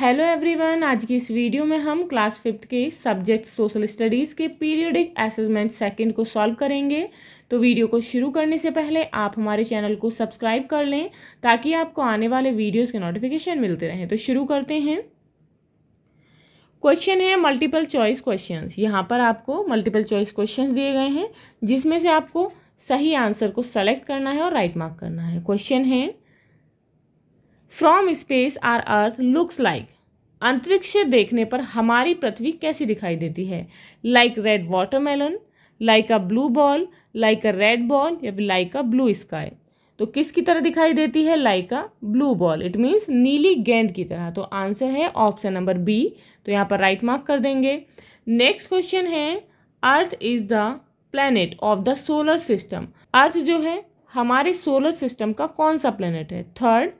hello everyone आज की इस वीडियो में हम क्लास फिफ्थ के सब्जेक्ट सोशल स्टडीज़ के पीरियडिक असेसमेंट सेकंड को सॉल्व करेंगे तो वीडियो को शुरू करने से पहले आप हमारे चैनल को सब्सक्राइब कर लें ताकि आपको आने वाले वीडियोस के नोटिफिकेशन मिलते रहें तो शुरू करते हैं क्वेश्चन है मल्टीपल चॉइस क्वेश्चन यहाँ पर आपको मल्टीपल चॉइस क्वेश्चन दिए गए हैं जिसमें से आपको सही आंसर को सेलेक्ट करना है और राइट मार्क करना है क्वेश्चन है from space are earth looks like अंतरिक्ष से देखने पर हमारी पृथ्वी कैसी दिखाई देती है like red watermelon like a blue ball like a red ball या लाइक अ ब्लू स्काई तो किसकी तरह दिखाई देती है like a blue ball it means नीली गेंद की तरह तो आंसर है ऑप्शन नंबर बी तो यहाँ पर राइट मार्क कर देंगे नेक्स्ट क्वेश्चन है earth is the planet of the solar system earth जो है हमारे सोलर सिस्टम का कौन सा प्लैनेट है थर्ड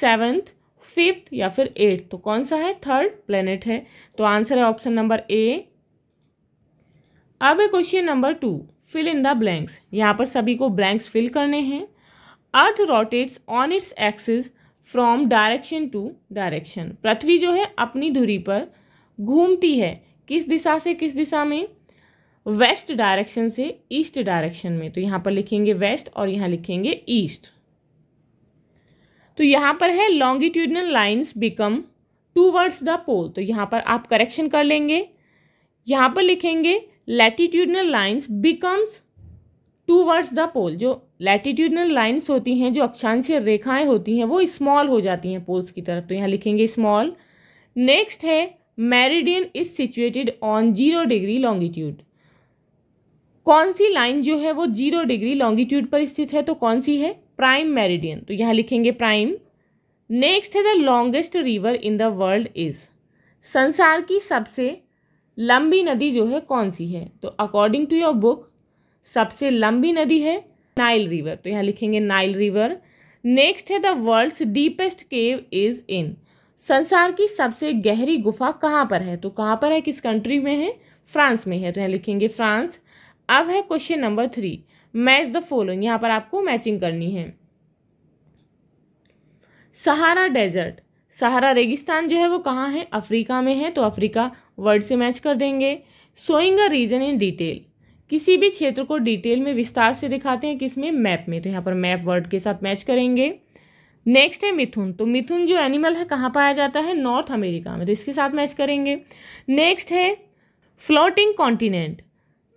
सेवेंथ फिफ्थ या फिर एट्थ तो कौन सा है थर्ड प्लेनेट है तो आंसर है ऑप्शन नंबर ए अब है question number two fill in the blanks यहाँ पर सभी को ब्लैंक्स फिल करने हैं earth rotates on its axis from direction to direction पृथ्वी जो है अपनी धुरी पर घूमती है किस दिशा से किस दिशा में वेस्ट डायरेक्शन से ईस्ट डायरेक्शन में तो यहाँ पर लिखेंगे वेस्ट और यहाँ लिखेंगे ईस्ट तो यहाँ पर है longitudinal lines become towards the pole तो यहाँ पर आप करेक्शन कर लेंगे यहाँ पर लिखेंगे latitudinal lines becomes towards the pole जो लैटिट्यूडनल लाइन्स होती हैं जो अक्षांशीय रेखाएं होती हैं वो स्मॉल हो जाती हैं पोल्स की तरफ तो यहाँ लिखेंगे स्मॉल नेक्स्ट है meridian is situated on zero degree longitude कौन सी लाइन जो है वो जीरो डिग्री लॉन्गिट्यूड पर स्थित है तो कौन सी है प्राइम मेरिडियन तो यहाँ लिखेंगे प्राइम नेक्स्ट है the longest river in the world is संसार की सबसे लंबी नदी जो है कौन सी है तो अकॉर्डिंग टू योर बुक सबसे लंबी नदी है नाइल रिवर तो यहाँ लिखेंगे नाइल रिवर नेक्स्ट है the world's deepest cave is in संसार की सबसे गहरी गुफा कहाँ पर है तो कहाँ पर है किस कंट्री में है फ्रांस में है तो यहाँ लिखेंगे फ्रांस अब है question number three match the following यहाँ पर आपको मैचिंग करनी है सहारा डेजर्ट सहारा रेगिस्तान जो है वो कहाँ है अफ्रीका में है तो अफ्रीका वर्ड से मैच कर देंगे showing a region in detail किसी भी क्षेत्र को डिटेल में विस्तार से दिखाते हैं किसमें मैप में तो यहाँ पर मैप वर्ड के साथ मैच करेंगे नेक्स्ट है मिथुन तो मिथुन जो एनिमल है कहाँ पाया जाता है नॉर्थ अमेरिका में तो इसके साथ मैच करेंगे नेक्स्ट है फ्लोटिंग कॉन्टिनेंट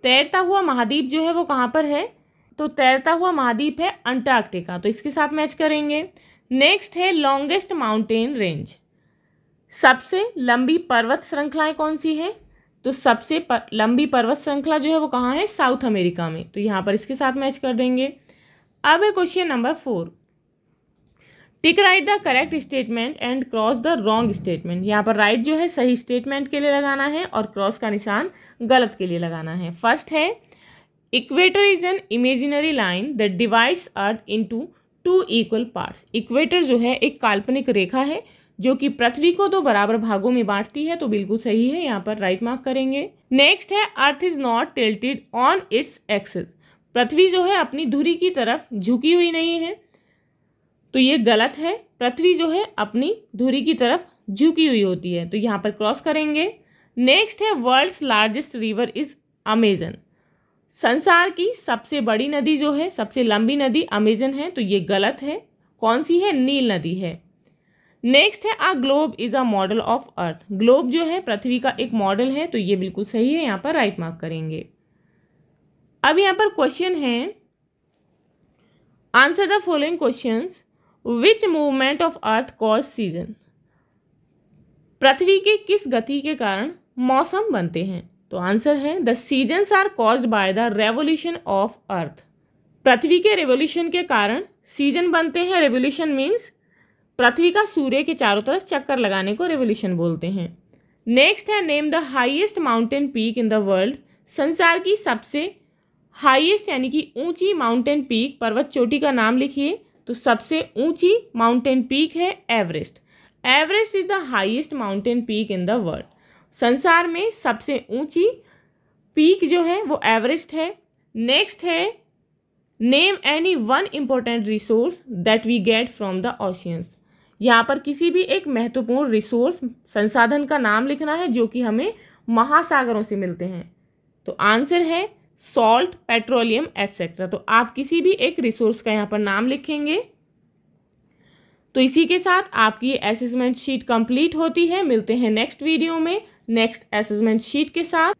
तैरता हुआ महाद्वीप जो है वो कहाँ पर है तो तैरता हुआ महाद्वीप है अंटार्कटिका तो इसके साथ मैच करेंगे नेक्स्ट है लॉन्गेस्ट माउंटेन रेंज सबसे लंबी पर्वत श्रृंखलाएं कौन सी है तो सबसे पर, लंबी पर्वत श्रृंखला जो है वो कहाँ है साउथ अमेरिका में तो यहाँ पर इसके साथ मैच कर देंगे अब है question number four tick right the correct statement and cross the wrong statement यहाँ पर राइट right जो है सही स्टेटमेंट के लिए लगाना है और क्रॉस का निशान गलत के लिए लगाना है फर्स्ट है equator is an imaginary line that divides earth into two equal parts equator जो है एक काल्पनिक रेखा है जो कि पृथ्वी को दो बराबर भागों में बांटती है तो बिल्कुल सही है यहाँ पर राइट मार्क करेंगे नेक्स्ट है earth is not tilted on its axis पृथ्वी जो है अपनी धुरी की तरफ झुकी हुई नहीं है तो ये गलत है पृथ्वी जो है अपनी धुरी की तरफ झुकी हुई होती है तो यहाँ पर क्रॉस करेंगे नेक्स्ट है world's largest river is Amazon संसार की सबसे बड़ी नदी जो है सबसे लंबी नदी अमेजन है तो ये गलत है कौन सी है नील नदी है नेक्स्ट है a globe is a model of earth globe जो है पृथ्वी का एक मॉडल है तो ये बिल्कुल सही है यहाँ पर राइट मार्क करेंगे अब यहाँ पर क्वेश्चन है answer the following question which movement of earth cause season पृथ्वी के किस गति के कारण मौसम बनते हैं तो आंसर है the seasons are cause by the revolution of earth पृथ्वी के रेवोल्यूशन के कारण सीजन बनते हैं रेवोल्यूशन मीन्स पृथ्वी का सूर्य के चारों तरफ चक्कर लगाने को रेवोल्यूशन बोलते हैं नेक्स्ट है name the highest mountain peak in the world संसार की सबसे हाइएस्ट यानी कि ऊंची माउंटेन पीक पर्वत चोटी का नाम लिखिए तो सबसे ऊंची माउंटेन पीक है Everest Everest is the highest mountain peak in the world संसार में सबसे ऊंची पीक जो है वो एवरेस्ट है नेक्स्ट है name any one important resource that we get from the oceans यहाँ पर किसी भी एक महत्वपूर्ण रिसोर्स संसाधन का नाम लिखना है जो कि हमें महासागरों से मिलते हैं तो आंसर है सॉल्ट पेट्रोलियम एटसेट्रा तो आप किसी भी एक रिसोर्स का यहाँ पर नाम लिखेंगे तो इसी के साथ आपकी असेसमेंट शीट कंप्लीट होती है मिलते हैं नेक्स्ट वीडियो में नेक्स्ट असेसमेंट शीट के साथ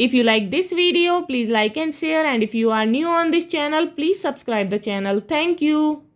if you like this video please like and share and if you are new on this channel please subscribe the channel thank you